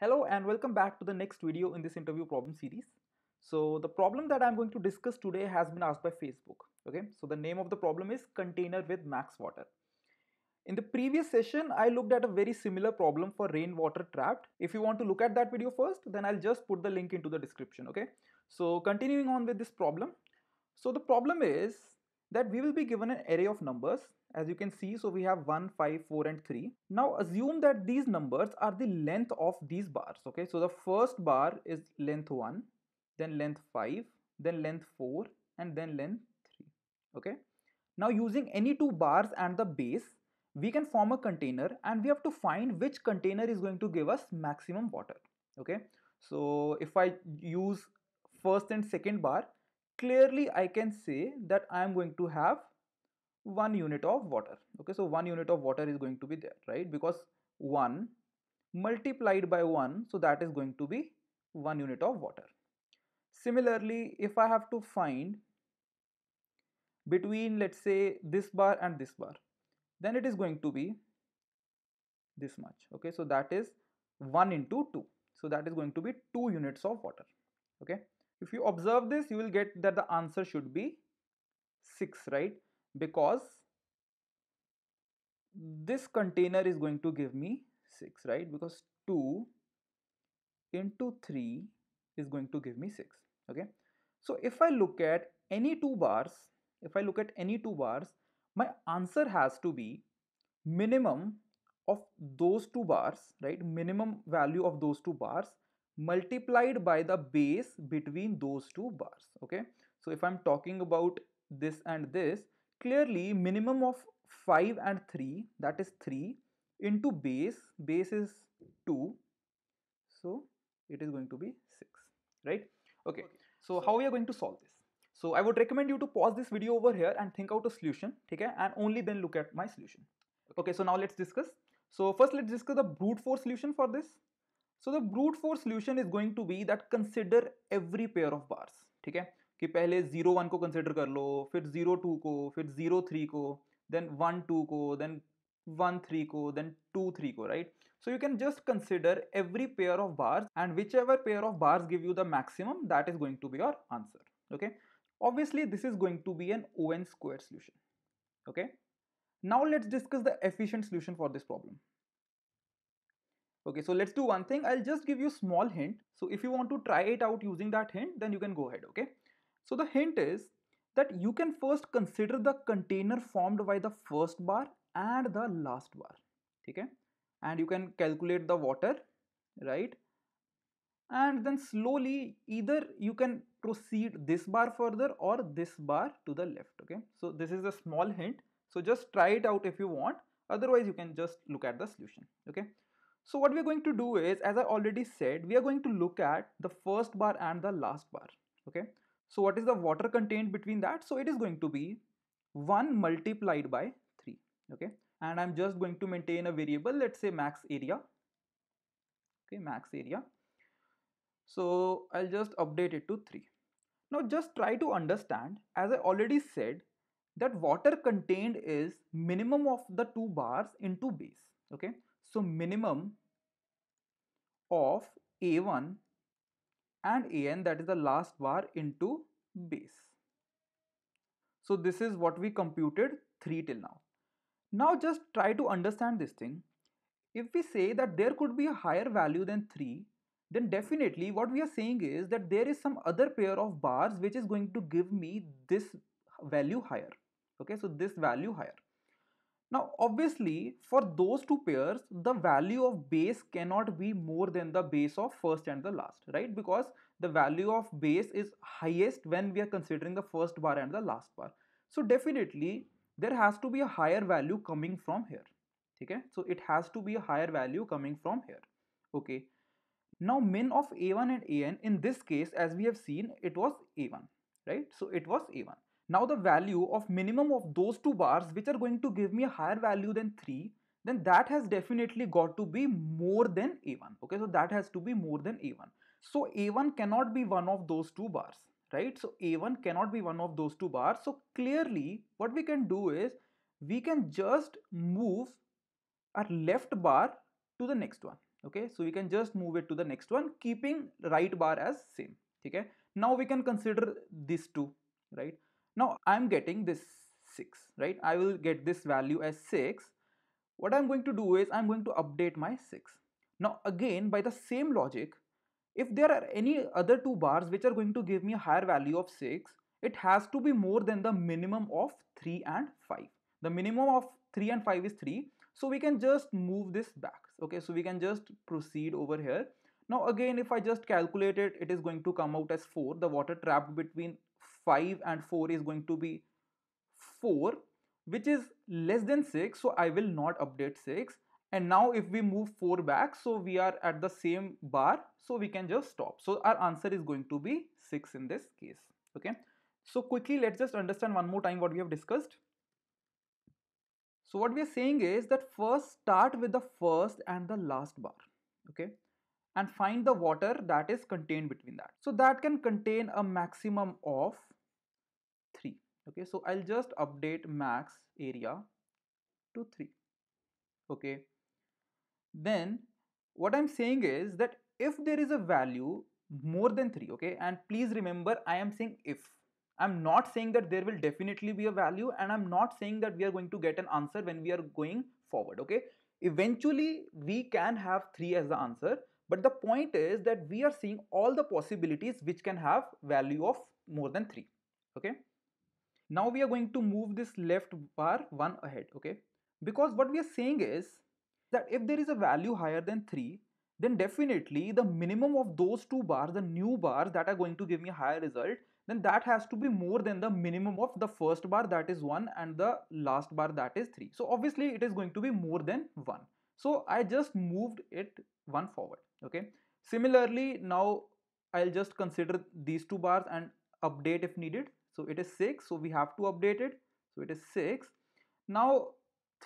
Hello and welcome back to the next video in this interview problem series. So the problem that I'm going to discuss today has been asked by Facebook. Okay, so the name of the problem is container with max water. In the previous session, I looked at a very similar problem for rainwater trapped. If you want to look at that video first, then I'll just put the link into the description. Okay, so continuing on with this problem. So the problem is that we will be given an array of numbers as you can see so we have 1 5 4 and 3 now assume that these numbers are the length of these bars okay so the first bar is length 1 then length 5 then length 4 and then length 3 okay now using any two bars and the base we can form a container and we have to find which container is going to give us maximum water okay so if I use first and second bar clearly I can say that I am going to have 1 unit of water okay so 1 unit of water is going to be there right because 1 multiplied by 1 so that is going to be 1 unit of water similarly if I have to find between let's say this bar and this bar then it is going to be this much okay so that is 1 into 2 so that is going to be 2 units of water okay if you observe this you will get that the answer should be 6 right because this container is going to give me 6 right because 2 into 3 is going to give me 6 okay so if I look at any two bars if I look at any two bars my answer has to be minimum of those two bars right minimum value of those two bars multiplied by the base between those two bars okay so if I'm talking about this and this clearly minimum of 5 and 3 that is 3 into base base is 2 so it is going to be 6 right okay, okay. So, so how we are going to solve this so i would recommend you to pause this video over here and think out a solution okay and only then look at my solution okay, okay so now let's discuss so first let's discuss the brute force solution for this so the brute force solution is going to be that consider every pair of bars okay कि पहले zero one को consider कर लो फिर zero two को फिर zero three को then one two को then one three को then two three ko right so you can just consider every pair of bars and whichever pair of bars give you the maximum that is going to be your answer okay obviously this is going to be an on squared solution okay now let's discuss the efficient solution for this problem okay so let's do one thing i'll just give you small hint so if you want to try it out using that hint then you can go ahead okay so the hint is that you can first consider the container formed by the first bar and the last bar okay and you can calculate the water right and then slowly either you can proceed this bar further or this bar to the left okay so this is a small hint so just try it out if you want otherwise you can just look at the solution okay so what we're going to do is as i already said we are going to look at the first bar and the last bar okay so what is the water contained between that? So it is going to be 1 multiplied by 3. Okay. And I'm just going to maintain a variable, let's say max area. Okay, max area. So I'll just update it to 3. Now just try to understand, as I already said, that water contained is minimum of the two bars into base. Okay. So minimum of A1 and an that is the last bar into base. So this is what we computed 3 till now. Now just try to understand this thing. If we say that there could be a higher value than 3 then definitely what we are saying is that there is some other pair of bars which is going to give me this value higher okay so this value higher now obviously for those two pairs the value of base cannot be more than the base of first and the last right because the value of base is highest when we are considering the first bar and the last bar. So definitely there has to be a higher value coming from here. Okay? So it has to be a higher value coming from here. Okay. Now min of a1 and an in this case as we have seen it was a1 right. So it was a1. Now the value of minimum of those two bars which are going to give me a higher value than 3 then that has definitely got to be more than A1. Okay, so that has to be more than A1. So A1 cannot be one of those two bars, right? So A1 cannot be one of those two bars. So clearly what we can do is we can just move our left bar to the next one. Okay, so we can just move it to the next one keeping right bar as same. Okay, now we can consider these two, right? Now I'm getting this 6, right? I will get this value as 6. What I'm going to do is I'm going to update my 6. Now again by the same logic, if there are any other two bars which are going to give me a higher value of 6, it has to be more than the minimum of 3 and 5. The minimum of 3 and 5 is 3. So we can just move this back. Okay, so we can just proceed over here. Now again, if I just calculate it, it is going to come out as 4. The water trapped between 5 and 4 is going to be 4 which is less than 6 so I will not update 6 and now if we move 4 back so we are at the same bar so we can just stop so our answer is going to be 6 in this case okay so quickly let's just understand one more time what we have discussed so what we are saying is that first start with the first and the last bar okay and find the water that is contained between that so that can contain a maximum of okay so I'll just update max area to 3 okay then what I'm saying is that if there is a value more than 3 okay and please remember I am saying if I'm not saying that there will definitely be a value and I'm not saying that we are going to get an answer when we are going forward okay eventually we can have 3 as the answer but the point is that we are seeing all the possibilities which can have value of more than 3 okay now we are going to move this left bar one ahead okay because what we are saying is that if there is a value higher than 3 then definitely the minimum of those two bars the new bars that are going to give me a higher result then that has to be more than the minimum of the first bar that is 1 and the last bar that is 3 so obviously it is going to be more than 1 so I just moved it one forward okay similarly now I'll just consider these two bars and update if needed so it is 6 so we have to update it so it is 6 now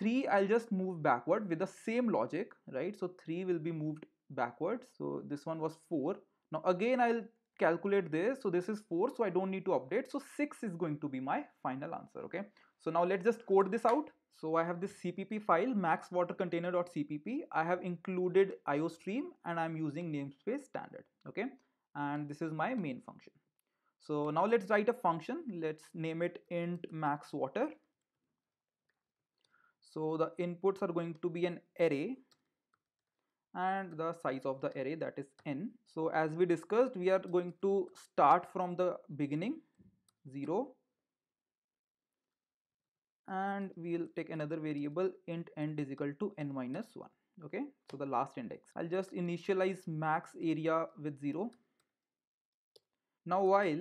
3 I'll just move backward with the same logic right so 3 will be moved backwards so this one was 4 now again I'll calculate this so this is 4 so I don't need to update so 6 is going to be my final answer okay so now let's just code this out so I have this cpp file maxwatercontainer.cpp I have included iostream and I'm using namespace standard okay and this is my main function so now let's write a function. Let's name it int max water. So the inputs are going to be an array and the size of the array that is n. So as we discussed, we are going to start from the beginning 0 and we'll take another variable int end is equal to n minus 1 okay so the last index i'll just initialize max area with 0 now while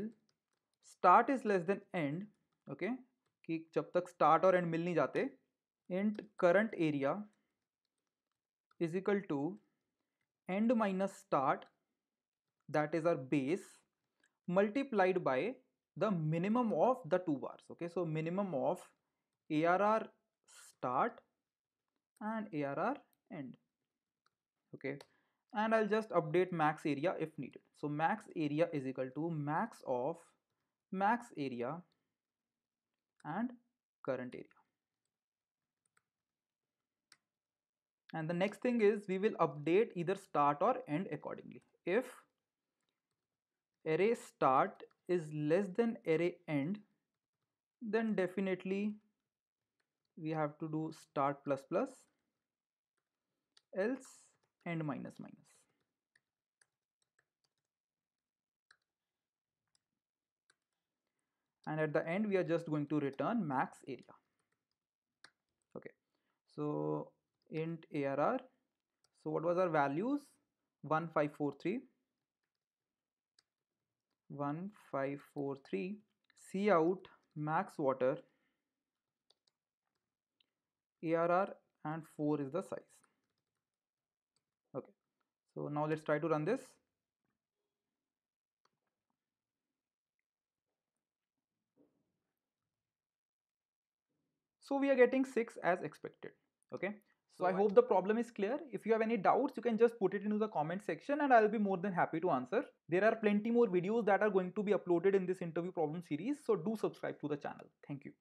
start is less than end okay कि जब तक start और end मिल नहीं जाते int current area is equal to end minus start that is our base multiplied by the minimum of the two bars okay so minimum of arr start and arr end okay and I'll just update max area if needed So max area is equal to max of max area and current area. And the next thing is we will update either start or end accordingly. If array start is less than array end, then definitely we have to do start plus plus else end minus minus and at the end we are just going to return max area okay so int arr so what was our values 1543 1543 See out max water arr and 4 is the size okay so now let's try to run this So we are getting 6 as expected. Okay. So, so I, I hope the problem is clear. If you have any doubts, you can just put it into the comment section and I'll be more than happy to answer. There are plenty more videos that are going to be uploaded in this interview problem series. So do subscribe to the channel. Thank you.